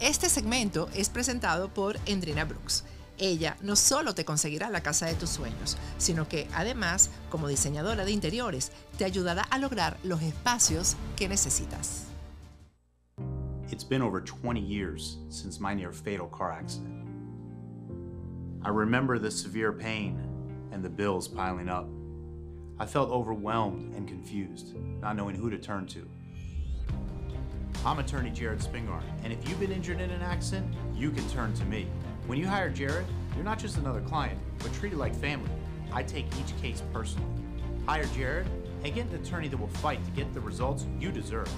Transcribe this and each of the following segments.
Este segmento es presentado por Endrina Brooks. Ella no solo te conseguirá la casa de tus sueños, sino que además, como diseñadora de interiores, te ayudará a lograr los espacios que necesitas. It's been over 20 years since my near fatal car accident. I remember the severe pain and the bills piling up. I felt overwhelmed and confused, not knowing who to turn to. I'm attorney Jared Spingarn, and if you've been injured in an accident, you can turn to me. When you hire Jared, you're not just another client, but treated like family. I take each case personally. Hire Jared and get an attorney that will fight to get the results you deserve.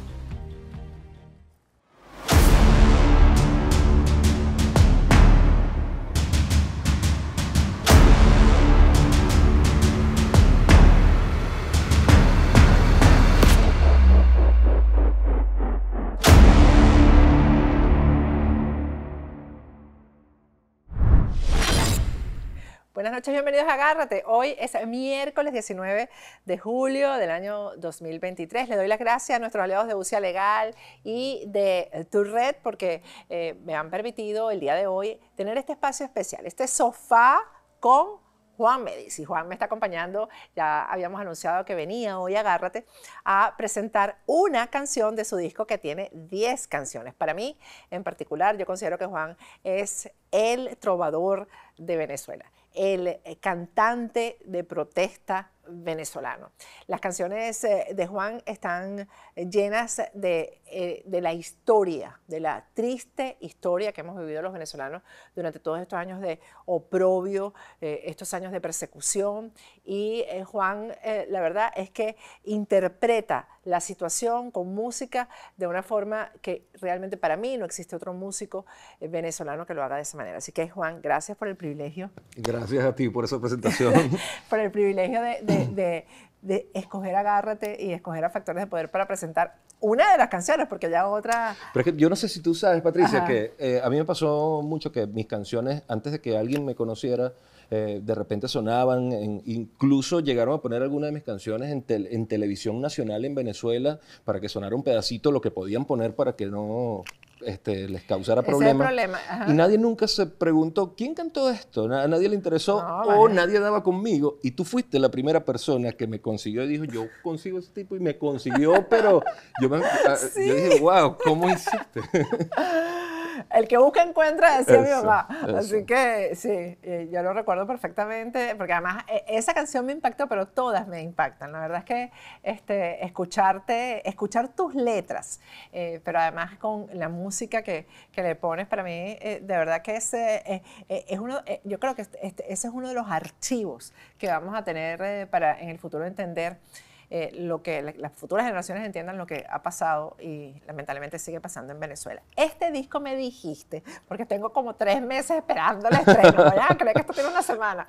Buenas noches, bienvenidos a Agárrate. Hoy es miércoles 19 de julio del año 2023. Le doy las gracias a nuestros aliados de Ucia Legal y de Tu Red porque eh, me han permitido el día de hoy tener este espacio especial, este sofá con Juan Medici. y Juan me está acompañando, ya habíamos anunciado que venía hoy, agárrate, a presentar una canción de su disco que tiene 10 canciones. Para mí, en particular, yo considero que Juan es el trovador de Venezuela el eh, cantante de protesta venezolano. Las canciones eh, de Juan están llenas de, eh, de, la historia, de la triste historia que hemos vivido los venezolanos durante todos estos años de oprobio, estos años de persecución. Y Juan, la verdad es que interpreta la situación con música de una forma que realmente para mí no existe otro músico eh, venezolano que lo haga de esa manera. Así que Juan, gracias por el privilegio. Gracias a ti por esa presentación. por el privilegio de, de, de, escoger Agárrate y escoger a Factores de Poder para presentar una de las canciones, porque ya otra... Pero es que yo no sé si tú sabes, Patricia, que eh, a mí me pasó mucho que mis canciones, antes de que alguien me conociera, eh, de repente sonaban, incluso llegaron a poner algunas de mis canciones en, televisión nacional en Venezuela para que sonara un pedacito lo que podían poner para que no este, les causara problemas. Y nadie nunca se preguntó, ¿quién cantó esto? A nadie le interesó o nadie daba conmigo. Y tú fuiste la primera persona que me consiguió y dijo, yo consigo ese tipo y me consiguió, pero yo, ah, yo dije, wow, ¿cómo hiciste? El que busca encuentra, decía mi mamá. Así que sí, eh, yo lo recuerdo perfectamente, porque además e, esa canción me impactó, pero todas me impactan. La verdad es que este, escucharte, escuchar tus letras, eh, pero además con la música que, le pones, para mí, eh, de verdad que ese, es uno, yo creo que este, este, ese es uno de los archivos que vamos a tener para en el futuro entender. Eh, lo que las futuras generaciones entiendan lo que ha pasado y lamentablemente sigue pasando en Venezuela. Este disco me dijiste, porque tengo como tres meses esperando el estreno, ¿verdad? Creo que esto tiene una semana.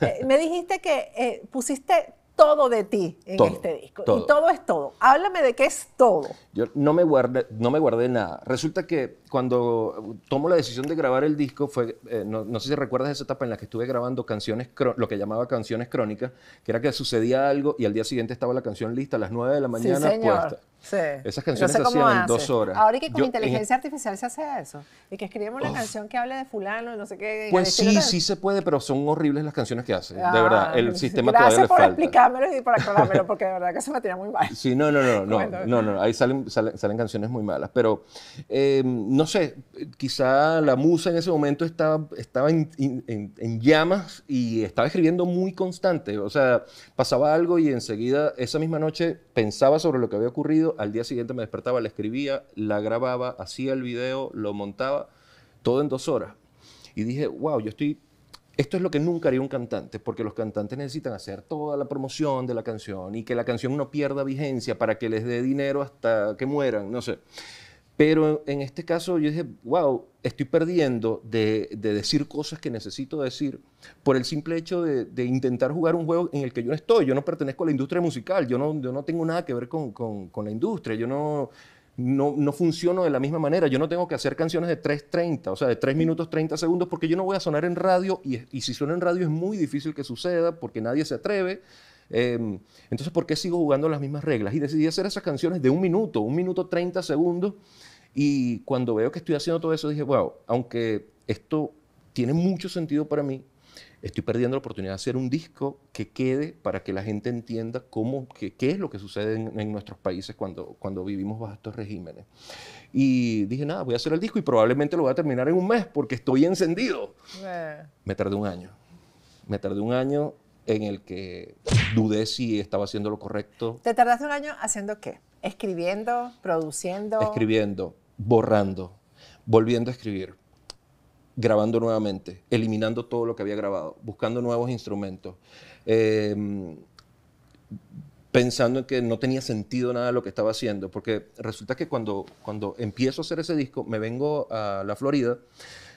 Eh, me dijiste que eh, pusiste todo de ti en este disco. Y todo es todo. Háblame de qué es todo. Yo no me guardé, no me guardé nada. Resulta que cuando tomo la decisión de grabar el disco, fue, eh, no, sé si recuerdas esa etapa en la que estuve grabando canciones, lo que llamaba canciones crónicas, que era que sucedía algo y al día siguiente estaba la canción lista a las 9 de la mañana puesta. Sí. Esas canciones no se hacían dos horas. Ahora y que con inteligencia artificial se hace eso. Y que escribimos una canción que hable de fulano, no sé qué. Pues sí, sí se puede, pero son horribles las canciones que hace. de ah, verdad, el sistema todavía falta. Gracias por explicármelo y por acordármelo porque de verdad que se me tira muy mal. Sí, no, no, no, no, no, no, ahí salen, salen, canciones muy malas. Pero, eh, no sé, quizá la musa en ese momento estaba, estaba en, en llamas y estaba escribiendo muy constante. O sea, pasaba algo y enseguida, esa misma noche, pensaba sobre lo que había ocurrido al día siguiente me despertaba, la escribía, la grababa, hacía el video, lo montaba, todo en dos horas. Y dije, wow, yo estoy esto es lo que nunca haría un cantante, porque los cantantes necesitan hacer toda la promoción de la canción y que la canción no pierda vigencia para que les dé dinero hasta que mueran, no sé. Pero en este caso yo dije, wow, estoy perdiendo de, decir cosas que necesito decir por el simple hecho de, intentar jugar un juego en el que yo no estoy. Yo no pertenezco a la industria musical, yo no, yo no tengo nada que ver con, con, la industria, yo no, no, no, funciono de la misma manera. Yo no tengo que hacer canciones de 3.30, o sea, de 3 minutos 30 segundos, porque yo no voy a sonar en radio y, y si suena en radio es muy difícil que suceda porque nadie se atreve. Em, entonces, ¿por qué sigo jugando las mismas reglas? Y decidí hacer esas canciones de un minuto, un minuto 30 segundos. Y cuando veo que estoy haciendo todo eso, dije, wow, aunque esto tiene mucho sentido para mí, estoy perdiendo la oportunidad de hacer un disco que quede para que la gente entienda cómo, qué es lo que sucede en, nuestros países cuando, cuando vivimos bajo estos regímenes. Y dije, nada, voy a hacer el disco y probablemente lo voy a terminar en un mes porque estoy encendido. Me tardé un año. Me tardé un año en el que dudé si estaba haciendo lo correcto. ¿Te tardaste un año haciendo qué? ¿Escribiendo? ¿Produciendo? Escribiendo, borrando, volviendo a escribir, grabando nuevamente, eliminando todo lo que había grabado, buscando nuevos instrumentos, em, pensando en que no tenía sentido nada lo que estaba haciendo, porque resulta que cuando, cuando empiezo a hacer ese disco, me vengo a la Florida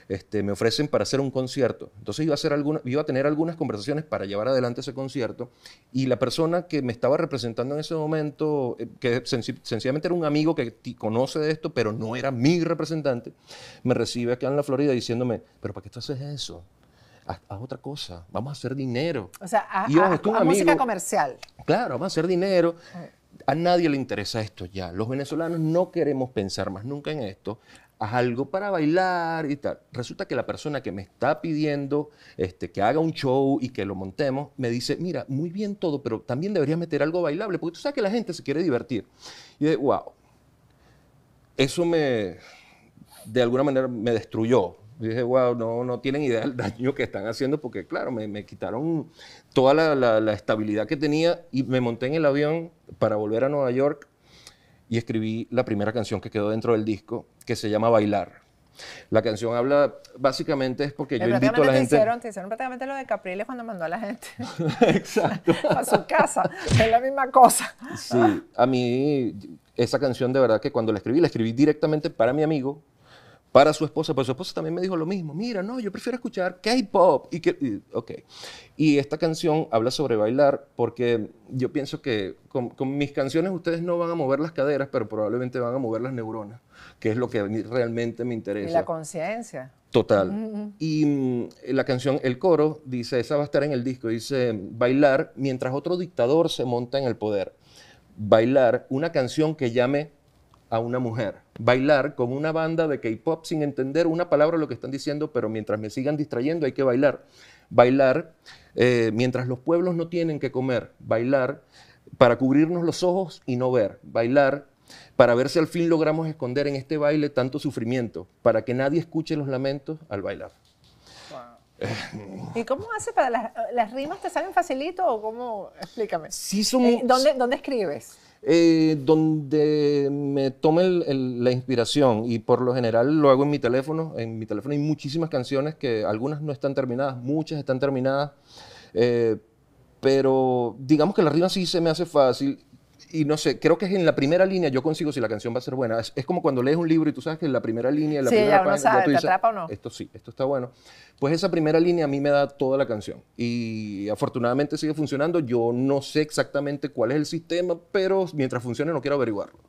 este, me ofrecen para hacer un concierto. Entonces iba a, hacer iba a tener algunas conversaciones para llevar adelante ese concierto y la persona que me estaba representando en ese momento, eh, que sencillamente era un amigo que conoce de esto, pero no era mi representante, me recibe acá en la Florida diciéndome, pero ¿para qué tú haces eso? Haz, otra cosa, vamos a hacer dinero. O sea, a, música comercial. Claro, vamos a hacer dinero. Eh. A nadie le interesa esto ya. Los venezolanos no queremos pensar más nunca en esto haz algo para bailar y tal. Resulta que la persona que me está pidiendo este, que haga un show y que lo montemos, me dice, mira, muy bien todo, pero también deberías meter algo bailable, porque tú sabes que la gente se quiere divertir. Y de, wow, eso me, de alguna manera, me destruyó. Y dije, wow, no, no tienen idea del daño que están haciendo porque, claro, me, quitaron toda la estabilidad que tenía y me monté en el avión para volver a Nueva York y escribí la primera canción que quedó dentro del disco, que se llama Bailar. La canción habla, básicamente es porque yo invito a la te Hicieron, te hicieron prácticamente lo de Capriles cuando mandó a la gente. Exacto. a su casa. Es la misma cosa. Sí, a mí, esa canción de verdad que cuando la escribí, la escribí directamente para mi amigo, para su esposa, pero su esposa también me dijo lo mismo, mira, no, yo prefiero escuchar K-pop. Y, que, okay. y esta canción habla sobre bailar porque yo pienso que con, mis canciones ustedes no van a mover las caderas, pero probablemente van a mover las neuronas, que es lo que realmente me interesa. la conciencia. Total. Mm, mm. Y mm, la canción, el coro, dice, esa va a estar en el disco, dice, bailar mientras otro dictador se monta en el poder. Bailar una canción que llame a una mujer, bailar con una banda de K-pop sin entender una palabra lo que están diciendo, pero mientras me sigan distrayendo hay que bailar. Bailar eh, mientras los pueblos no tienen que comer, bailar para cubrirnos los ojos y no ver, bailar para ver si al fin logramos esconder en este baile tanto sufrimiento, para que nadie escuche los lamentos al bailar. ¿Y cómo hace para las, rimas? ¿Te salen facilito o cómo? Explícame. Sí, eh, ¿Dónde, ¿Dónde escribes? Eh, donde me tome la inspiración y por lo general lo hago en mi teléfono. En mi teléfono hay muchísimas canciones que algunas no están terminadas, muchas están terminadas, eh, pero digamos que la rima sí se me hace fácil y no sé, creo que es en la primera línea yo consigo si la canción va a ser buena. Es, como cuando lees un libro y tú sabes que en la primera línea, la sí, primera o no? Esto sí, esto está bueno. Pues esa primera línea a mí me da toda la canción y afortunadamente sigue funcionando. Yo no sé exactamente cuál es el sistema, pero mientras funcione no quiero averiguarlo.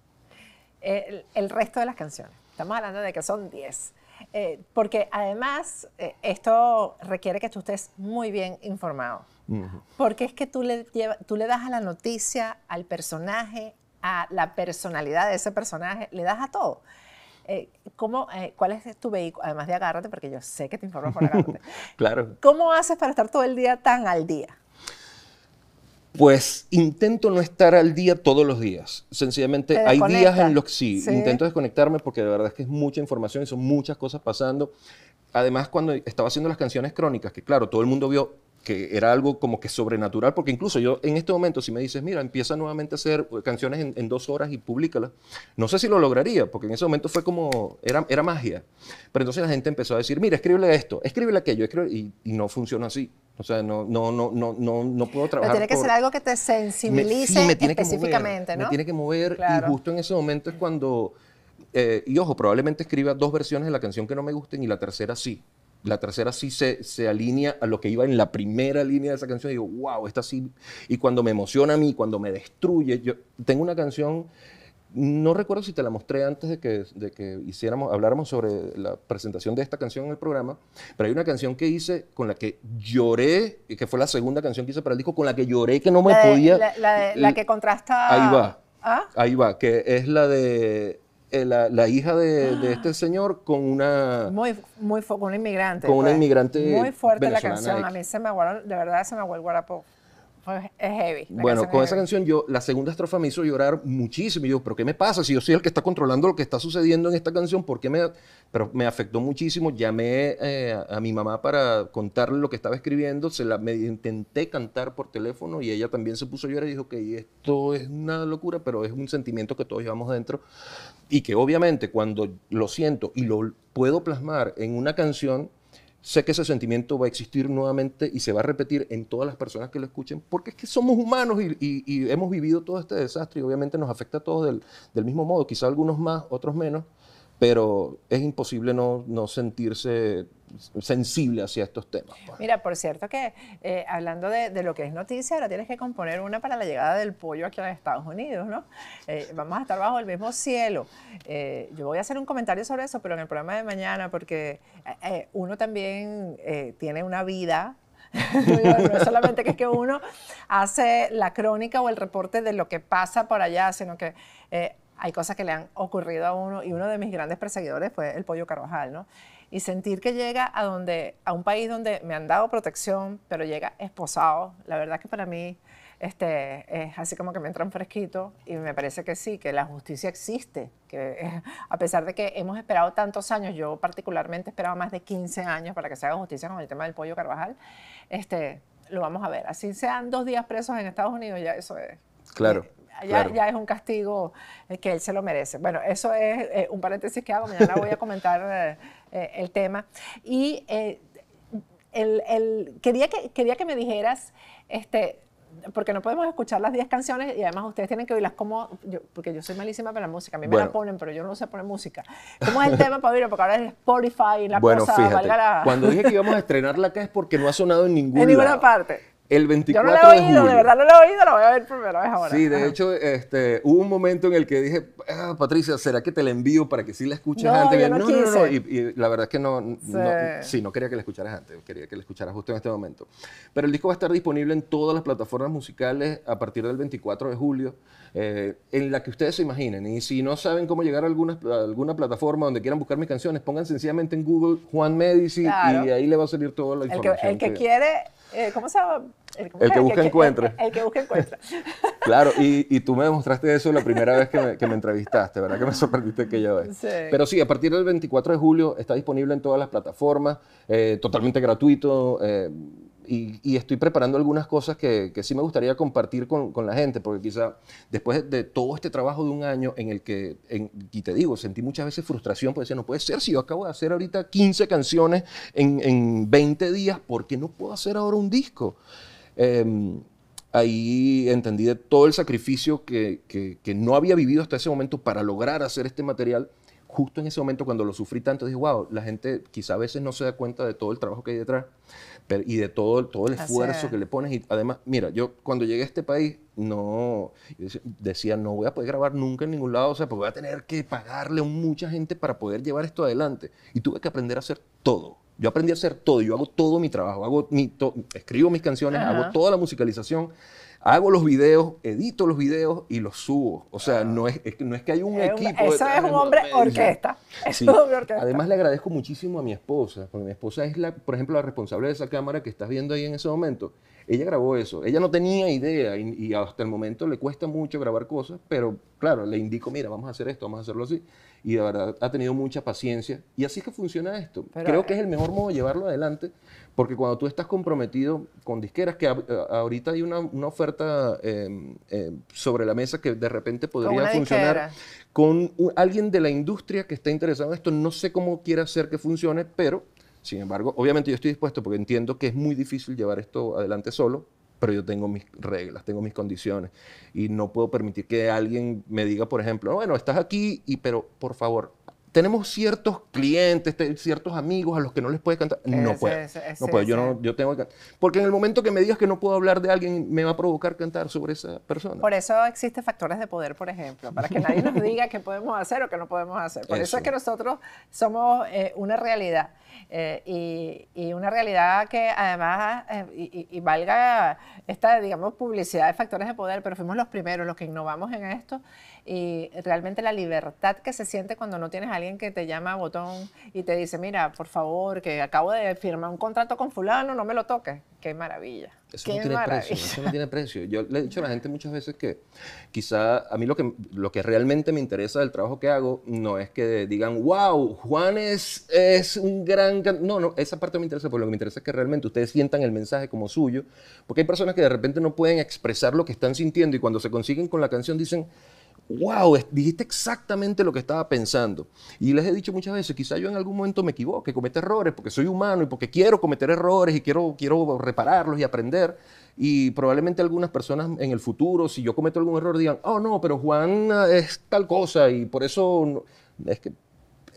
El, resto de las canciones, estamos hablando de que son 10. Eh, porque además eh, esto requiere que tú estés muy bien informado porque es que tú le, tú le das a la noticia, al personaje, a la personalidad de ese personaje, le das a todo. Eh, ¿cómo, eh, ¿Cuál es tu vehículo? Además de agárrate, porque yo sé que te informas por agárrate. claro. ¿Cómo haces para estar todo el día tan al día? Pues intento no estar al día todos los días. Sencillamente hay días en los que sí, intento desconectarme porque de verdad es que es mucha información y son muchas cosas pasando. Además, cuando estaba haciendo las canciones crónicas, que claro, todo el mundo vio que era algo como que sobrenatural, porque incluso yo en este momento, si me dices, mira, empieza nuevamente a hacer canciones en, dos horas y públicalas, no sé si lo lograría, porque en ese momento fue como, era, era magia. Pero entonces la gente empezó a decir, mira, escríbele esto, escríbele aquello, escríbele, y, y no funciona así. O sea, no, no, no, no, no, no puedo trabajar. Pero tiene que ser algo que te sensibilice específicamente, que ¿no? Me tiene que mover y justo en ese momento es cuando, eh, y ojo, probablemente escriba dos versiones de la canción que no me gusten y la tercera sí la tercera sí se, se, alinea a lo que iba en la primera línea de esa canción. Y digo, wow, esta sí. Y cuando me emociona a mí, cuando me destruye, yo tengo una canción, no recuerdo si te la mostré antes de que, de que hiciéramos, habláramos sobre la presentación de esta canción en el programa, pero hay una canción que hice con la que lloré, que fue la segunda canción que hice para el disco, con la que lloré que no me podía. La, que contrasta. Ahí va. ¿Ah? Ahí va, que es la de eh, la, hija de, ah. este señor con una... Muy, muy con una inmigrante. Con pues. inmigrante Muy fuerte la canción, a mí se me aguardó, de verdad se me aguardó el es heavy. Bueno, con esa canción yo, la segunda estrofa me hizo llorar muchísimo. Y yo, pero ¿qué me pasa? Si yo soy el que está controlando lo que está sucediendo en esta canción, ¿por qué me...? Pero me afectó muchísimo. Llamé eh, a, mi mamá para contarle lo que estaba escribiendo. Se la, me intenté cantar por teléfono y ella también se puso a llorar y dijo que esto es una locura, pero es un sentimiento que todos llevamos dentro. Y que obviamente cuando lo siento y lo puedo plasmar en una canción, sé que ese sentimiento va a existir nuevamente y se va a repetir en todas las personas que lo escuchen, porque es que somos humanos y, hemos vivido todo este desastre y obviamente nos afecta a todos del, mismo modo, quizá algunos más, otros menos, pero es imposible no sentirse sensible hacia estos temas. Pues. Mira, por cierto que eh, hablando de, lo que es noticia, ahora tienes que componer una para la llegada del pollo aquí a Estados Unidos, ¿no? Eh, vamos a estar bajo el mismo cielo. Eh, yo voy a hacer un comentario sobre eso, pero en el programa de mañana, porque uno también tiene una vida no solamente que que uno hace la crónica o el reporte de lo que pasa por allá, sino que hay cosas que le han ocurrido a uno y uno de mis grandes perseguidores fue el Pollo Carvajal, ¿no? y sentir que llega a, donde, a un país donde me han dado protección, pero llega esposado, la verdad que para mí este, es así como que me entra un fresquito y me parece que sí, que la justicia existe, que a pesar de que hemos esperado tantos años, yo particularmente esperaba más de 15 años para que se haga justicia con el tema del pollo Carvajal, este, lo vamos a ver. Así sean dos días presos en Estados Unidos, ya eso es. Claro ya, es un castigo eh, que él se lo merece. Bueno, eso es eh, un paréntesis que hago, mañana voy a comentar eh, el tema. Y eh, el, quería, que, quería que me dijeras, este, porque no podemos escuchar las 10 canciones y además ustedes tienen que oírlas como, porque yo soy malísima para la música, a mí me la ponen, pero yo no sé poner música. ¿Cómo es el tema, para oírlo? Porque ahora es Spotify y la cosa, cuando dije que íbamos a estrenar la es porque no ha sonado en En ninguna parte. El 24 Yo no lo he oído, de, verdad no lo he oído, lo voy a ver primero, ahora. Sí, de hecho, este, hubo un momento en el que dije, ah, Patricia, ¿será que te la envío para que sí la escuches antes? Yo no, no, no, y, la verdad es que no sí. no, quería que la escucharas antes, quería que la escucharas justo en este momento. Pero el disco va a estar disponible en todas las plataformas musicales a partir del 24 de julio, eh, en la que ustedes se imaginen. Y si no saben cómo llegar a, alguna, alguna plataforma donde quieran buscar mis canciones, pongan sencillamente en Google Juan Medici y ahí le va a salir toda la información. El que, el que quiere eh, ¿cómo se llama? El, que busca encuentra. El, que busca encuentra. claro, y, tú me demostraste eso la primera vez que me, entrevistaste, ¿verdad? Que me sorprendiste que vez. ves. Pero sí, a partir del 24 de julio está disponible en todas las plataformas, eh, totalmente gratuito. Eh, y, estoy preparando algunas cosas que, sí me gustaría compartir con, la gente, porque quizá después de todo este trabajo de un año en el que, en, y te digo, sentí muchas veces frustración, porque decía, no puede ser, si yo acabo de hacer ahorita 15 canciones en, 20 días, ¿por qué no puedo hacer ahora un disco? Em, ahí entendí de todo el sacrificio que, que, no había vivido hasta ese momento para lograr hacer este material justo en ese momento cuando lo sufrí tanto, dije, wow, la gente quizá a veces no se da cuenta de todo el trabajo que hay detrás y de todo, todo el esfuerzo que le pones. Y además, mira, yo cuando llegué a este país, no, decía, no voy a poder grabar nunca en ningún lado, o sea, pues voy a tener que pagarle a mucha gente para poder llevar esto adelante. Y tuve que aprender a hacer todo. Yo aprendí a hacer todo, yo hago todo mi trabajo, hago mi, escribo mis canciones, hago toda la musicalización hago los videos, edito los videos y los subo. O sea, ah. no, es, no es que hay un equipo. es un hombre orquesta. Es un hombre orquesta. Además, le agradezco muchísimo a mi esposa, porque mi esposa es, la, por ejemplo, la responsable de esa cámara que estás viendo ahí en ese momento. Ella grabó eso. Ella no tenía idea y, hasta el momento le cuesta mucho grabar cosas, pero claro, le indico, mira, vamos a hacer esto, vamos a hacerlo así. Y de verdad ha tenido mucha paciencia. Y así es que funciona esto. Creo que eh es el mejor modo de llevarlo adelante porque cuando tú estás comprometido con disqueras, que eh, ahorita hay una, oferta em, em, sobre la mesa que de repente podría funcionar con alguien de la industria que está interesado en esto, no sé cómo quiera hacer que funcione, pero sin embargo, obviamente yo estoy dispuesto porque entiendo que es muy difícil llevar esto adelante solo, pero yo tengo mis reglas, tengo mis condiciones y no puedo permitir que alguien me diga, por ejemplo, bueno, estás aquí, y, pero por favor, tenemos ciertos clientes, ciertos amigos a los que no les puedes cantar. No puede. puedo. no puedo. Yo, no, yo tengo Porque en el momento que me digas que no puedo hablar de alguien, me va a provocar cantar sobre esa persona. Por eso existen factores de poder, por ejemplo, para que nadie nos diga qué podemos hacer o qué no podemos hacer. Por eso, es que nosotros somos eh, una realidad. Eh, y, una realidad que además, eh, y, y, valga esta, digamos, publicidad de factores de poder, pero fuimos los primeros, los que innovamos en esto y realmente la libertad que se siente cuando no tienes a alguien que te llama a botón y te dice, mira, por favor, que acabo de firmar un contrato con fulano, no me lo toques. Qué maravilla. Eso Qué no tiene maravilla. precio, eso no tiene precio. Yo le he dicho a la gente muchas veces que quizá a mí lo que, lo que realmente me interesa del trabajo que hago no es que digan, wow, Juan es, es un gran... No, no, esa parte no me interesa, porque lo que me interesa es que realmente ustedes sientan el mensaje como suyo, porque hay personas que de repente no pueden expresar lo que están sintiendo y cuando se consiguen con la canción dicen, wow, dijiste exactamente lo que estaba pensando. Y les he dicho muchas veces, quizás yo en algún momento me equivoque, cometa errores, porque soy humano y porque quiero cometer errores y quiero, quiero repararlos y aprender. Y probablemente algunas personas en el futuro, si yo cometo algún error, digan, oh no, pero Juan ah, es tal cosa y por eso... Es que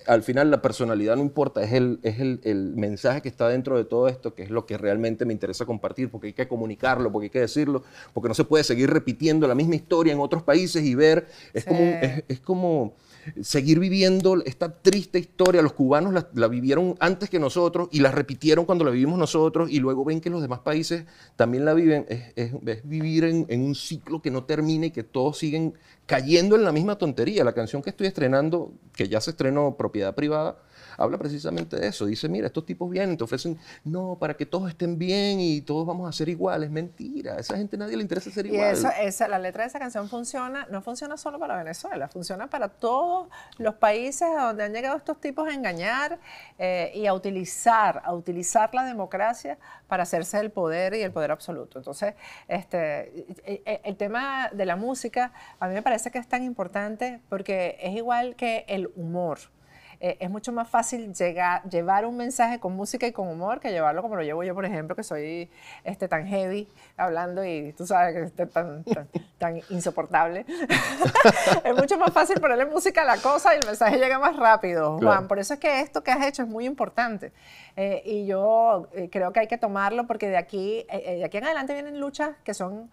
al final la personalidad no importa, es, el, es el, mensaje que está dentro de todo esto, que es lo que realmente me interesa compartir, porque hay que comunicarlo, porque hay que decirlo, porque no se puede seguir repitiendo la misma historia en otros países y ver, es como... es como seguir viviendo esta triste historia. Los cubanos la, vivieron antes que nosotros y la repitieron cuando la vivimos nosotros y luego ven que los demás países también la viven. Es, vivir en, en, un ciclo que no termina y que todos siguen cayendo en la misma tontería. La canción que estoy estrenando, que ya se estrenó propiedad privada, habla precisamente de eso. Dice, mira, estos tipos vienen, te ofrecen, no, para que todos estén bien y todos vamos a ser iguales. Mentira, a esa gente nadie le interesa ser igual. Eso, la letra de esa canción funciona, no funciona solo para Venezuela, funciona para todos los países a donde han llegado estos tipos a engañar eh, y a utilizar, a utilizar la democracia para hacerse el poder y el poder absoluto. Entonces, este, e, e, el tema de la música a mí me parece que es tan importante porque es igual que el humor. Eh, es mucho más fácil llevar un mensaje con música y con humor que llevarlo como lo llevo yo, por ejemplo, que soy este, tan heavy hablando y tú sabes que esté tan, insoportable. es mucho más fácil ponerle música a la cosa y el mensaje llega más rápido, Juan. Por eso es que esto que has hecho es muy importante. Eh, y yo eh, creo que hay que tomarlo porque de aquí, aquí en adelante vienen luchas que son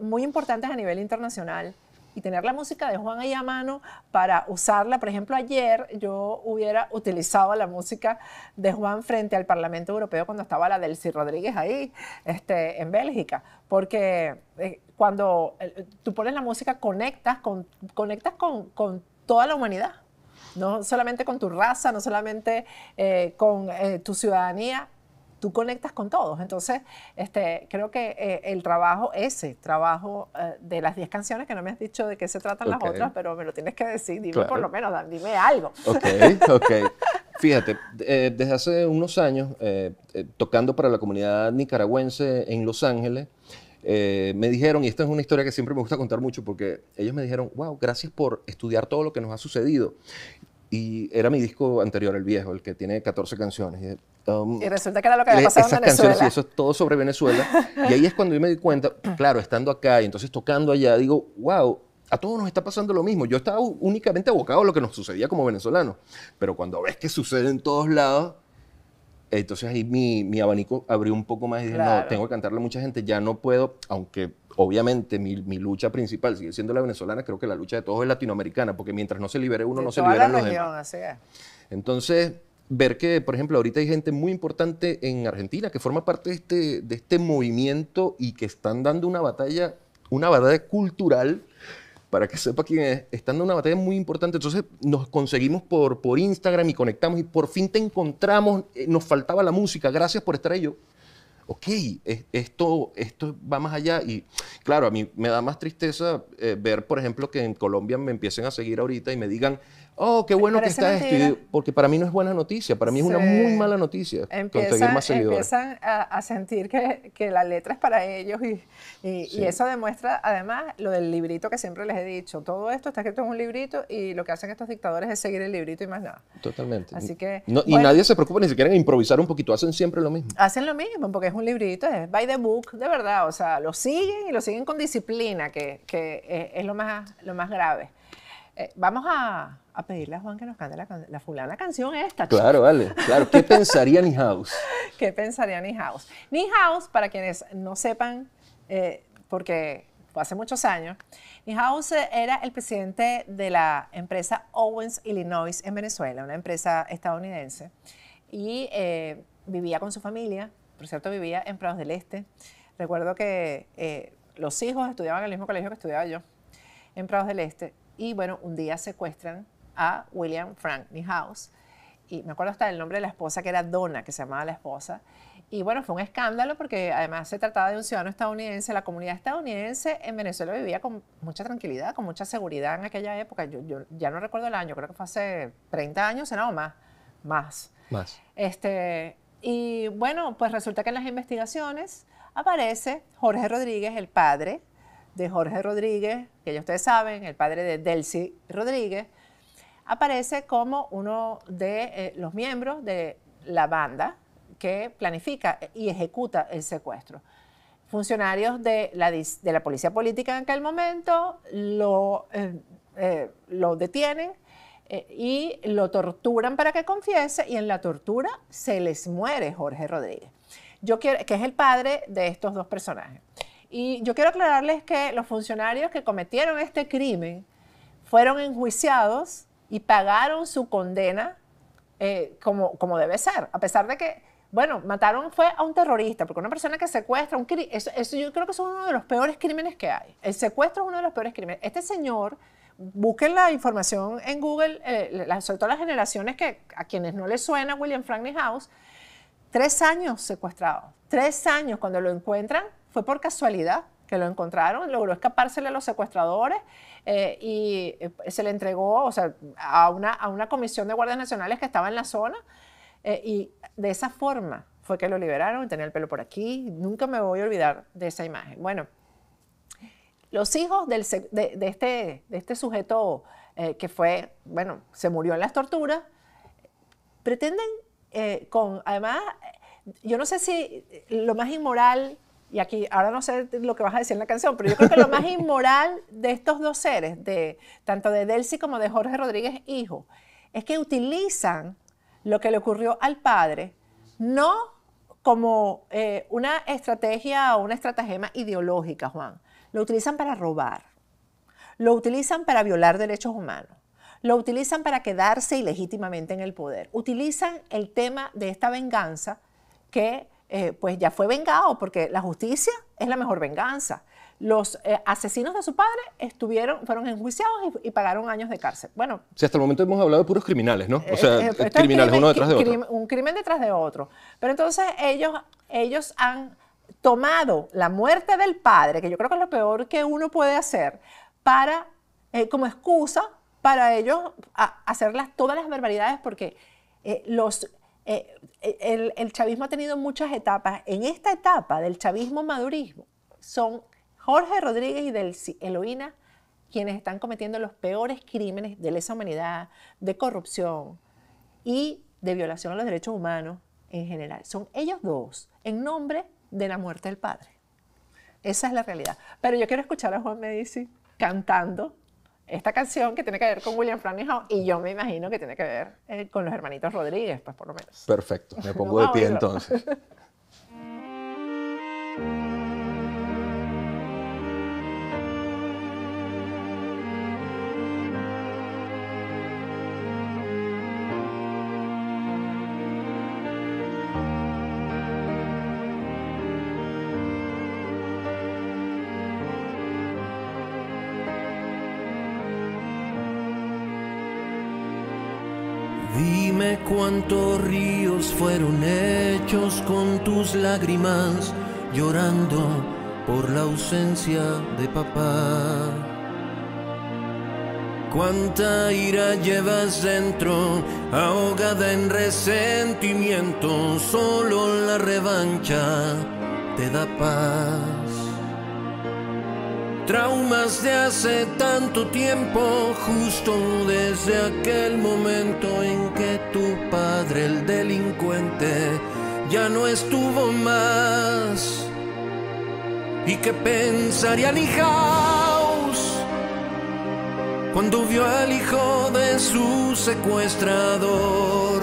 muy importantes a nivel internacional y tener la música de Juan ahí a mano para usarla. Por ejemplo, ayer yo hubiera utilizado la música de Juan frente al Parlamento Europeo cuando estaba la Delcy Rodríguez ahí, este, en Bélgica, porque eh, cuando eh, tú pones la música conectas con, conectas con, toda la humanidad no solamente con tu raza, no solamente eh, con tu ciudadanía, tú conectas con todos. Entonces, este, creo que eh, el trabajo, ese trabajo eh, de las 10 canciones, que no me has dicho de qué se tratan las otras, pero me lo tienes que decir, dime por lo menos, dime algo. Ok, ok. Fíjate, eh, desde hace unos años, tocando para la comunidad nicaragüense en Los Ángeles, me dijeron, y esta es una historia que siempre me gusta contar mucho, porque ellos me dijeron, wow, gracias por estudiar todo lo que nos ha sucedido y era mi disco anterior, el viejo, el que tiene 14 canciones. Um, y resulta que era lo que había pasado en Venezuela. Canciones, y eso es todo sobre Venezuela. y ahí es cuando yo me di cuenta, claro, estando acá y entonces tocando allá, digo, wow, a todos nos está pasando lo mismo. Yo estaba únicamente abocado a lo que nos sucedía como venezolanos. Pero cuando ves que sucede en todos lados, entonces ahí mi, abanico abrió un poco más y dije, no, tengo que cantarle a mucha gente, ya no puedo, aunque obviamente mi, lucha principal sigue siendo la venezolana, creo que la lucha de todos es latinoamericana, porque mientras no se libere uno, no se libera los región, demás. Entonces, ver que, por ejemplo, ahorita hay gente muy importante en Argentina que forma parte de este, de este movimiento y que están dando una batalla, una batalla cultural para que sepa quién es, están en una batalla muy importante. Entonces nos conseguimos por, por Instagram y conectamos y por fin te encontramos, eh, nos faltaba la música, gracias por estar ahí. Yo, ok, esto, esto va más allá. Y claro, a mí me da más tristeza eh, ver, por ejemplo, que en Colombia me empiecen a seguir ahorita y me digan, oh, qué bueno que está porque para mí no es buena noticia, para mí es una muy mala noticia empiezan, a, sentir que, que, la letra es para ellos y, y, eso demuestra además lo del librito que siempre les he dicho, todo esto está escrito en un librito y lo que hacen estos dictadores es seguir el librito y más nada. Totalmente. Así que... y nadie se preocupa ni siquiera en improvisar un poquito, hacen siempre lo mismo. Hacen lo mismo, porque es un librito, es by the book, de verdad, o sea, lo siguen y lo siguen con disciplina, que, es, eh, es lo, más, lo más grave. Eh, vamos a, pedirle a Juan que nos cante la, la fulana canción esta. Claro, vale, claro. ¿Qué pensaría Ni House? ¿Qué pensaría Ni House? Ni House, para quienes no sepan, eh, porque fue hace muchos años, Ni House eh, era el presidente de la empresa Owens Illinois en Venezuela, una empresa estadounidense, y vivía con su familia, por cierto, vivía en Prados del Este. Recuerdo que los hijos estudiaban en el mismo colegio que estudiaba yo, en Prados del Este, y bueno, un día secuestran a William Frank House. Y me acuerdo hasta el nombre de la esposa, que era Donna, que se llamaba la esposa. Y bueno, fue un escándalo porque además se trataba de un ciudadano estadounidense. La comunidad estadounidense en Venezuela vivía con mucha tranquilidad, con mucha seguridad en aquella época. Yo, ya no recuerdo el año, creo que fue hace 30 años, no, más. Más. Más. Este, y bueno, pues resulta que en las investigaciones aparece Jorge Rodríguez, el padre, de Jorge Rodríguez, que ya ustedes saben, el padre de Delcy Rodríguez, aparece como uno de eh, los miembros de la banda que planifica y ejecuta el secuestro. Funcionarios de la, policía política en aquel momento lo, eh, eh, lo detienen y lo torturan para que confiese y en la tortura se les muere Jorge Rodríguez. Yo quiero, que es el padre de estos dos personajes. Y yo quiero aclararles que los funcionarios que cometieron este crimen fueron enjuiciados y pagaron su condena eh, como, como debe ser, a pesar de que, bueno, mataron fue a un terrorista, porque una persona que secuestra, un eso, eso yo creo que es uno de los peores crímenes que hay. El secuestro es uno de los peores crímenes. Este señor, busquen la información en Google, eh, sobre todo las generaciones que a quienes no les suena William Franklin House, tres años secuestrado, tres años cuando lo encuentran, fue por casualidad que lo encontraron, logró escapársele a los secuestradores eh, y eh, se le entregó o sea, a, una, a una comisión de guardias nacionales que estaba en la zona eh, y de esa forma fue que lo liberaron y tenía el pelo por aquí. Nunca me voy a olvidar de esa imagen. Bueno, los hijos de, este, de este sujeto que fue, bueno, se murió en las torturas, pretenden con, además, yo no sé si lo más inmoral y aquí, ahora no sé lo que vas a decir en la canción, pero yo creo que lo más inmoral de estos dos seres, de, tanto de Delcy como de Jorge Rodríguez, hijo, es que utilizan lo que le ocurrió al padre, no como eh, una estrategia o una estratagema ideológica, Juan. Lo utilizan para robar, lo utilizan para violar derechos humanos, lo utilizan para quedarse ilegítimamente en el poder, utilizan el tema de esta venganza que eh, pues ya fue vengado, porque la justicia es la mejor venganza. Los eh, asesinos de su padre estuvieron, fueron enjuiciados y, pagaron años de cárcel. Bueno. Sí, hasta el momento hemos hablado de puros criminales, ¿no? O sea, eh, pues, criminales uno detrás de otro. un crimen detrás de otro. Pero entonces ellos, ellos han tomado la muerte del padre, que yo creo que es lo peor que uno puede hacer, para, como excusa para ellos hacer todas las barbaridades, porque los eh, eh, el, chavismo ha tenido muchas etapas. En esta etapa del chavismo-madurismo son Jorge Rodríguez y del Eloína quienes están cometiendo los peores crímenes de lesa humanidad, de corrupción y de violación a los derechos humanos en general. Son ellos dos, en nombre de la muerte del padre. Esa es la realidad. Pero yo quiero escuchar a Juan Medici cantando esta canción que tiene que ver con William Flanagan y yo me imagino que tiene que ver eh, con los hermanitos Rodríguez, pues por lo menos. perfecto, me pongo de pie entonces. cuántos ríos fueron hechos con tus lágrimas, llorando por la ausencia de papá. Cuánta ira llevas dentro, ahogada en resentimiento, solo la revancha te da paz. Traumas de hace tanto tiempo, justo desde aquel momento en que tu padre, el delincuente, ya no estuvo más. ¿Y qué pensaría House cuando vio al hijo de su secuestrador?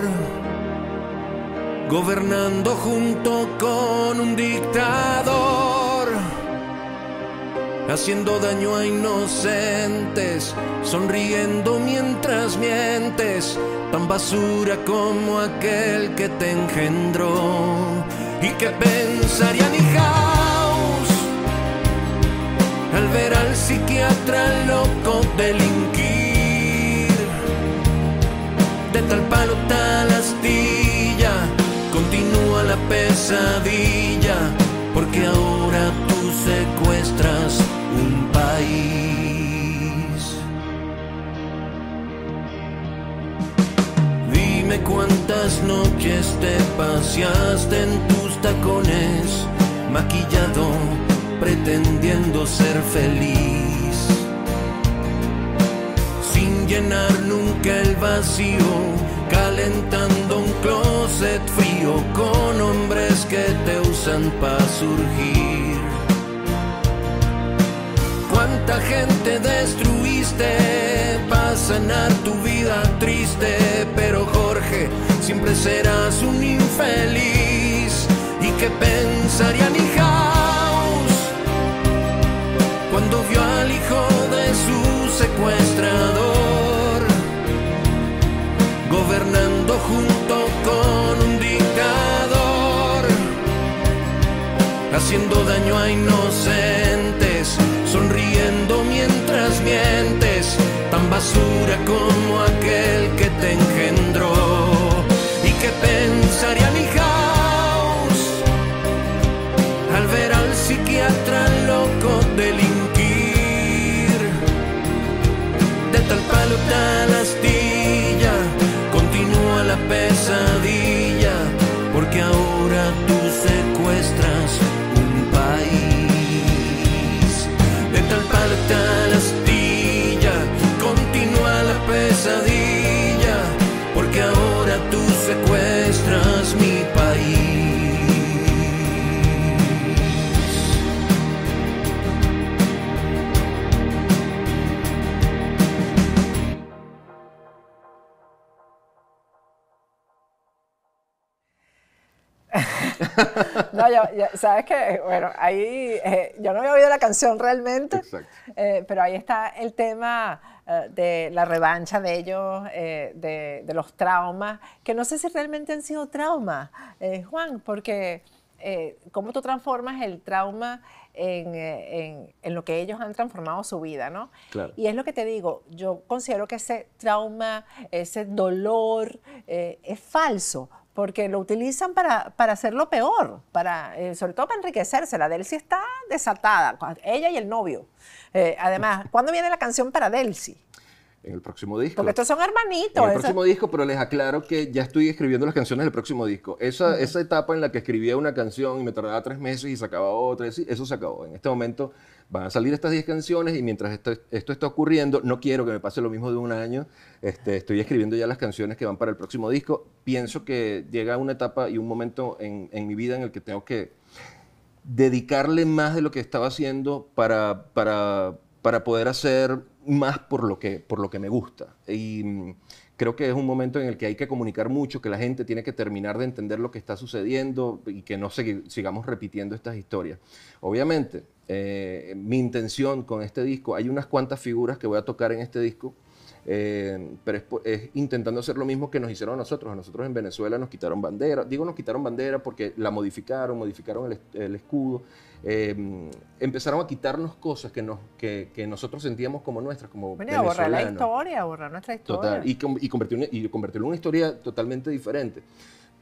Gobernando junto con un dictador haciendo daño a inocentes, sonriendo mientras mientes, tan basura como aquel que te engendró. ¿Y qué pensaría mi house al ver al psiquiatra loco delinquir? De tal palo tal astilla, continúa la pesadilla, porque ahora tú secuestras Dime cuántas noches te paseaste en tus tacones, maquillado, pretendiendo ser feliz. Sin llenar nunca el vacío, calentando un closet frío con hombres que te usan para surgir cuánta gente destruiste para sanar tu vida triste, pero Jorge, siempre serás un infeliz. ¿Y qué pensaría mi house cuando vio al hijo de su secuestrador gobernando junto con un dictador, haciendo daño a inocentes? con Bueno. yo, sabes que, bueno, ahí eh, yo no había oído la canción realmente, eh, pero ahí está el tema eh, de la revancha de ellos, de, los traumas, que no sé si realmente han sido traumas, Juan, porque cómo tú transformas el trauma en, en, lo que ellos han transformado su vida, ¿no? Y es lo que te digo, yo considero que ese trauma, ese dolor es falso, porque lo utilizan para, para hacerlo peor, para, eh, sobre todo para enriquecerse. La Delcy está desatada, ella y el novio. Eh, además, ¿cuándo viene la canción para Delcy? en el próximo disco. Porque estos son hermanitos. En el próximo disco, pero les aclaro que ya estoy escribiendo las canciones del próximo disco. Esa, esa etapa en la que escribía una canción y me tardaba tres meses y sacaba otra, eso se acabó. En este momento van a salir estas diez canciones y mientras esto, está ocurriendo, no quiero que me pase lo mismo de un año. Este, estoy escribiendo ya las canciones que van para el próximo disco. Pienso que llega una etapa y un momento en, en mi vida en el que tengo que dedicarle más de lo que estaba haciendo para, para para poder hacer más por lo que, por lo que me gusta. Y mm, creo que es un momento en el que hay que comunicar mucho, que la gente tiene que terminar de entender lo que está sucediendo y que no sigamos repitiendo estas historias. Obviamente, eh, mi intención con este disco, hay unas cuantas figuras que voy a tocar en este disco eh, pero es, intentando hacer lo mismo que nos hicieron a nosotros. A nosotros en Venezuela nos quitaron bandera. Digo, nos quitaron bandera porque la modificaron, modificaron el, escudo. Em, empezaron a quitarnos cosas que, nos, que, nosotros sentíamos como nuestras, como bueno, borrar la historia, borrar nuestra historia. Total, y, y, y convertirlo en una historia totalmente diferente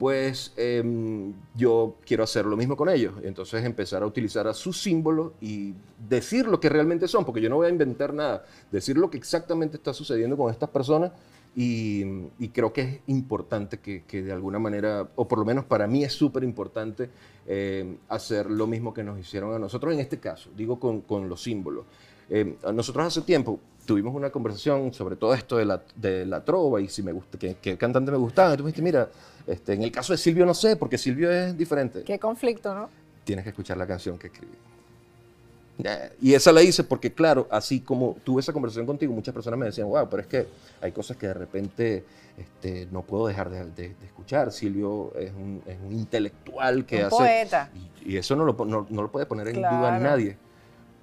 pues em, yo quiero hacer lo mismo con ellos. Entonces empezar a utilizar a sus símbolos y decir lo que realmente son, porque yo no voy a inventar nada, decir lo que exactamente está sucediendo con estas personas y, creo que es importante que, de alguna manera, o por lo menos para mí es súper importante em, hacer lo mismo que nos hicieron a nosotros en este caso, digo con, los símbolos. Em, a nosotros hace tiempo tuvimos una conversación sobre todo esto de la, de la trova y si me gusta, qué, cantante me gustaba. Y tú me dijiste, mira, este, en el caso de Silvio no sé, porque Silvio es diferente. Qué conflicto, ¿no? Tienes que escuchar la canción que escribí. Y esa la hice porque, claro, así como tuve esa conversación contigo, muchas personas me decían, wow, pero es que hay cosas que de repente este, no puedo dejar de, escuchar. Silvio es un, es un intelectual que un hace... Poeta. Y, eso no lo, no, lo puede poner en duda nadie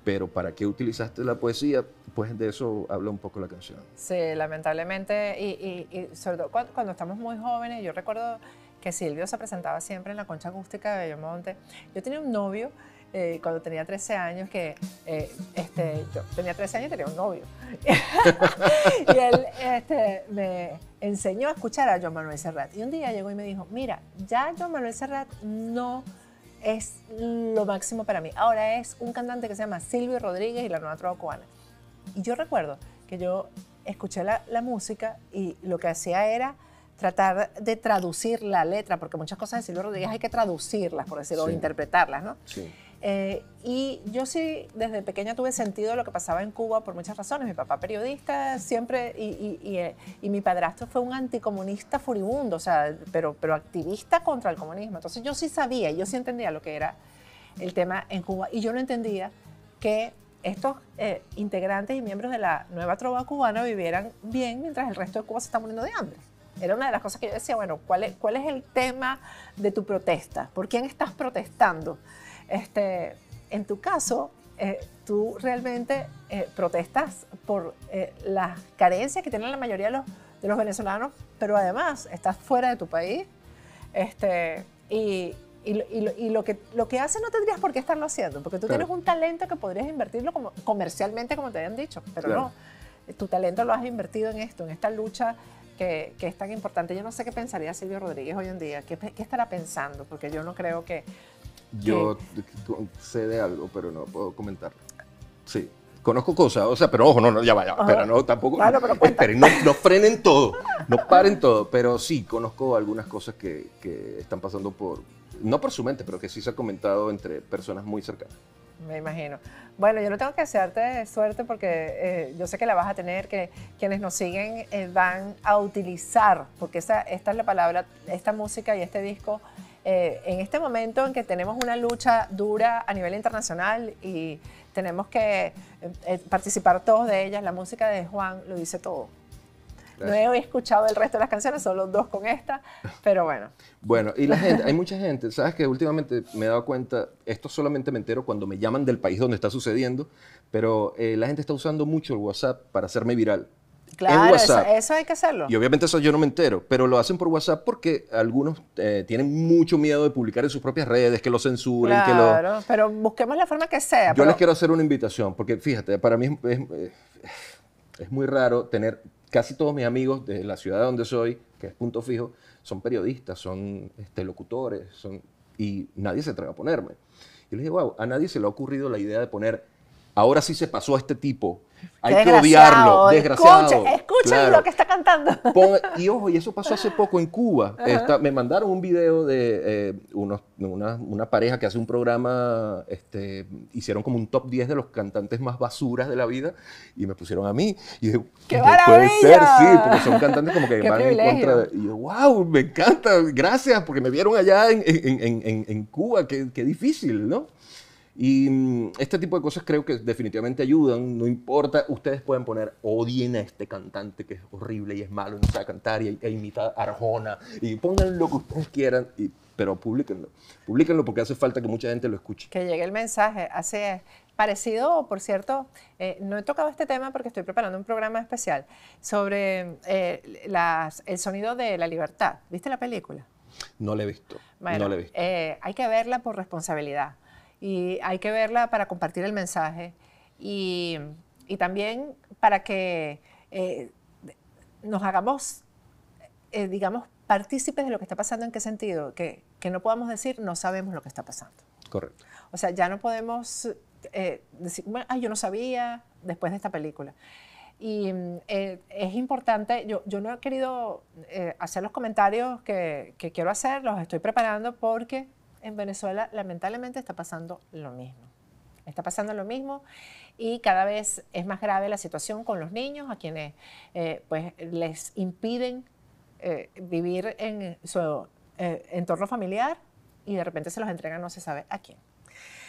pero ¿para qué utilizaste la poesía? Pues de eso habla un poco la canción. Sí, lamentablemente, y, sobre todo cuando, estamos muy jóvenes, yo recuerdo que Silvio se presentaba siempre en la concha acústica de Bellomonte. Yo tenía un novio eh, cuando tenía 13 años que, eh, este, yo tenía 13 años y tenía un novio. y él este, me enseñó a escuchar a John Manuel Serrat. Y un día llegó y me dijo, mira, ya John Manuel Serrat no es lo máximo para mí. Ahora es un cantante que se llama Silvio Rodríguez y la nueva trova cubana. Y yo recuerdo que yo escuché la, música y lo que hacía era tratar de traducir la letra, porque muchas cosas de Silvio Rodríguez hay que traducirlas, por decirlo, o interpretarlas, ¿no? Sí. Eh, y yo sí, desde pequeña tuve sentido de lo que pasaba en Cuba por muchas razones. Mi papá periodista siempre eh, y, mi padrastro fue un anticomunista furibundo, o sea, pero, pero activista contra el comunismo. Entonces yo sí sabía, yo sí entendía lo que era el tema en Cuba y yo no entendía que estos eh, integrantes y miembros de la nueva trova cubana vivieran bien mientras el resto de Cuba se está muriendo de hambre. Era una de las cosas que yo decía, bueno, ¿cuál cuál es el tema de tu protesta? ¿Por quién estás protestando? Este, en tu caso, eh, tú realmente eh, protestas por eh, las carencias que tienen la mayoría de los, de los, venezolanos, pero además estás fuera de tu país este, y, lo, que, lo que haces no tendrías por qué estarlo haciendo, porque tú tienes un talento que podrías invertirlo como, comercialmente, como te habían dicho, pero no, tu talento lo has invertido en esto, en esta lucha que, es tan importante. Yo no sé qué pensaría Silvio Rodríguez hoy en día, qué estará pensando, porque yo no creo que yo sé de algo, pero no puedo comentar. Sí, conozco cosas, o sea, pero ojo, no, no, ya vaya, pero no, tampoco. Ah, pero no, frenen todo, no paren todo, pero sí, conozco algunas cosas que, están pasando por, no por su mente, pero que sí se ha comentado entre personas muy cercanas. Me imagino. Bueno, yo no tengo que desearte suerte porque eh, yo sé que la vas a tener, que quienes nos siguen eh, van a utilizar, porque esa, esta es la palabra, esta música y este disco eh, en este momento en que tenemos una lucha dura a nivel internacional y tenemos que eh, eh, participar todos de ellas, la música de Juan lo dice todo. No he escuchado el resto de las canciones, solo dos con esta, pero bueno. Bueno, y la gente, hay mucha gente, sabes que últimamente me he dado cuenta, esto solamente me entero cuando me llaman del país donde está sucediendo, pero la gente está usando mucho el WhatsApp para hacerme viral. Claro, Eso, hay que hacerlo. Y obviamente eso yo no me entero, pero lo hacen por WhatsApp porque algunos eh, tienen mucho miedo de publicar en sus propias redes, que lo censuren, que lo... Claro, pero busquemos la forma que sea. Yo les quiero hacer una invitación, porque fíjate, para mí es, muy raro tener casi todos mis amigos de la ciudad donde soy, que es punto fijo, son periodistas, son este, locutores, son, y nadie se atreve a ponerme. Y les digo, wow, a nadie se le ha ocurrido la idea de poner ahora sí se pasó a este tipo. Hay que odiarlo, desgraciado. Escuchen, escuchen lo que está cantando. y ojo, y eso pasó hace poco en Cuba. me mandaron un video de eh, una, pareja que hace un programa, este, hicieron como un top 10 de los cantantes más basuras de la vida y me pusieron a mí. Y dije, ¡qué maravilla! Puede ser, sí, porque son cantantes como que van en contra de... Y yo, wow, me encanta, gracias, porque me vieron allá en, en, en, en Cuba, qué, qué difícil, ¿no? Y mm, este tipo de cosas creo que definitivamente ayudan, no importa, ustedes pueden poner odien a este cantante que es horrible y es malo, y no sabe cantar y, e imita a Arjona, y pongan lo que ustedes quieran, y, pero públiquenlo, públiquenlo porque hace falta que mucha gente lo escuche. Que llegue el mensaje, así es. Parecido, por cierto, eh, no he tocado este tema porque estoy preparando un programa especial sobre eh, el sonido de la libertad. ¿Viste la película? No la he visto. no la he visto. Eh, hay que verla por responsabilidad y hay que verla para compartir el mensaje y, y también para que eh, nos hagamos, eh, digamos, partícipes de lo que está pasando, en qué sentido, que, que, no podamos decir no sabemos lo que está pasando. Correcto. O sea, ya no podemos eh, decir, bueno, yo no sabía después de esta película. Y es importante, yo, yo, no he querido hacer los comentarios que, que, quiero hacer, los estoy preparando porque en Venezuela lamentablemente está pasando lo mismo. Está pasando lo mismo y cada vez es más grave la situación con los niños, a quienes eh, pues, les impiden eh, vivir en su eh, entorno familiar y de repente se los entregan no se sabe a quién.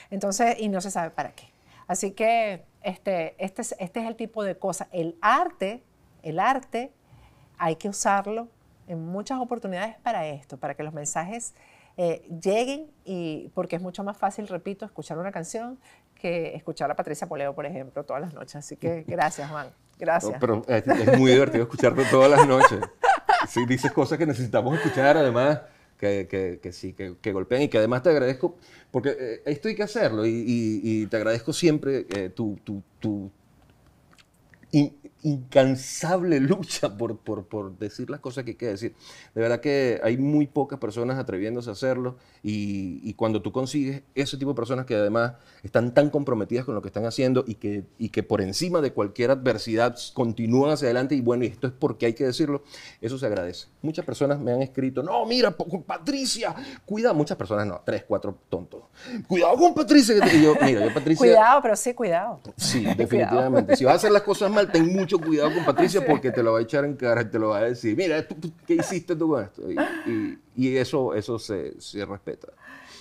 Entonces, y no se sabe para qué. Así que este, este, es, este es el tipo de cosa. El arte, el arte, hay que usarlo en muchas oportunidades para esto, para que los mensajes eh, lleguen y porque es mucho más fácil, repito, escuchar una canción que escuchar a Patricia Poleo, por ejemplo, todas las noches. Así que gracias, Juan. Gracias. es, muy divertido escucharte todas las noches. Sí, dices cosas que necesitamos escuchar, además, que, sí, que, golpean y que además te agradezco, porque eh, esto hay que hacerlo y, te agradezco siempre eh, tu, tu, incansable lucha por, por, por, decir las cosas que hay que decir. De verdad que hay muy pocas personas atreviéndose a hacerlo y, cuando tú consigues ese tipo de personas que además están tan comprometidas con lo que están haciendo y que, y que por encima de cualquier adversidad continúan hacia adelante y bueno, y esto es porque hay que decirlo, eso se agradece. Muchas personas me han escrito, no, mira, Patricia, cuidado, muchas personas no, tres, cuatro tontos. Cuidado con Patricia. mira, Patricia... Cuidado, pero sí, cuidado. Sí, definitivamente. Si vas a hacer las cosas mal, ten mucho mucho cuidado con Patricia porque te lo va a echar en cara, te lo va a decir, mira, ¿qué hiciste tú con esto? Y, y eso, eso se, se respeta.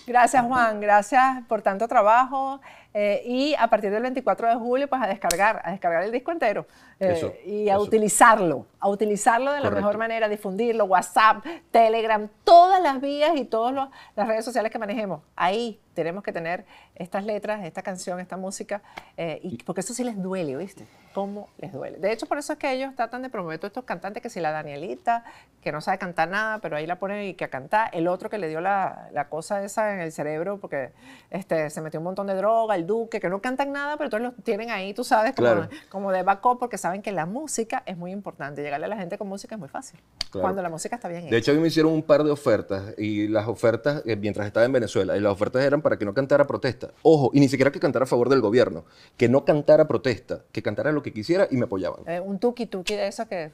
Gracias Juan, gracias por tanto trabajo. Eh, y a partir del 24 de julio, pues a descargar, a descargar el disco entero eh, y a utilizarlo, a utilizarlo de la mejor manera, difundirlo, WhatsApp, Telegram, todas las vías y todas las redes sociales que manejemos. Ahí tenemos que tener estas letras, esta canción, esta música, eh, porque eso sí les duele, ¿viste? ¿Cómo les duele? De hecho, por eso es que ellos tratan de promover todos estos cantantes, que si la Danielita, que no sabe cantar nada, pero ahí la ponen y que a cantar, el otro que le dio la, cosa esa en el cerebro porque este, se metió un montón de droga, el Duque, que no cantan nada, pero todos los tienen ahí, tú sabes, como, como de backup, porque saben que la música es muy importante. Llegarle a la gente con música es muy fácil, cuando la música está bien hecha. De hecho, a mí me hicieron un par de ofertas, y las ofertas, eh, mientras estaba en Venezuela, y las ofertas eran para que no cantara protesta. Ojo, y ni siquiera que cantara a favor del gobierno, que no cantara protesta, que cantara lo que quisiera y me apoyaban. Eh, un tuki tuki de eso que...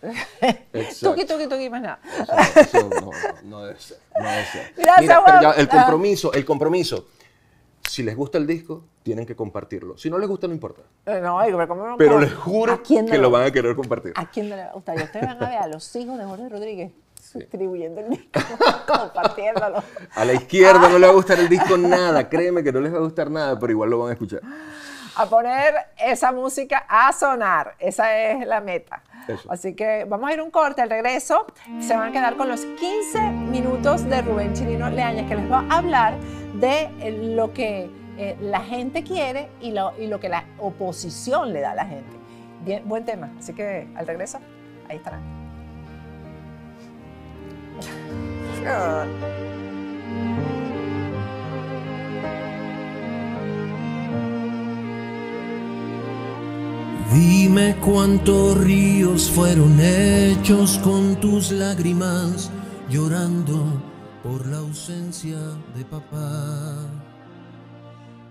tuki tuki tuki más nada. Eso, no, no, no debe ser. No debe pero ya, el ah. compromiso, el compromiso si les gusta el disco, tienen que compartirlo. Si no les gusta, no importa. Eh, no, pero, pero les juro que lo van a querer compartir. ¿A quién le va a gustar? ustedes van a ver a los hijos de Jorge Rodríguez distribuyendo el disco, compartiéndolo. A la izquierda no le va a gustar el disco nada, créeme que no les va a gustar nada, pero igual lo van a escuchar a poner esa música a sonar. Esa es la meta. Así que vamos a ir un corte al regreso. Se van a quedar con los 15 minutos de Rubén Chirino Leañas, que les va a hablar de eh, lo que eh, la gente quiere y lo, y lo que la oposición le da a la gente. Bien, buen tema. Así que al regreso, ahí estarán. Dime cuántos ríos fueron hechos con tus lágrimas, llorando por la ausencia de papá.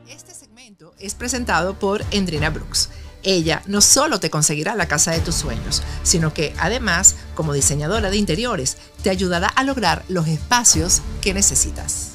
Este segmento es presentado por Endrina Brooks. Ella no solo te conseguirá la casa de tus sueños, sino que además, como diseñadora de interiores, te ayudará a lograr los espacios que necesitas.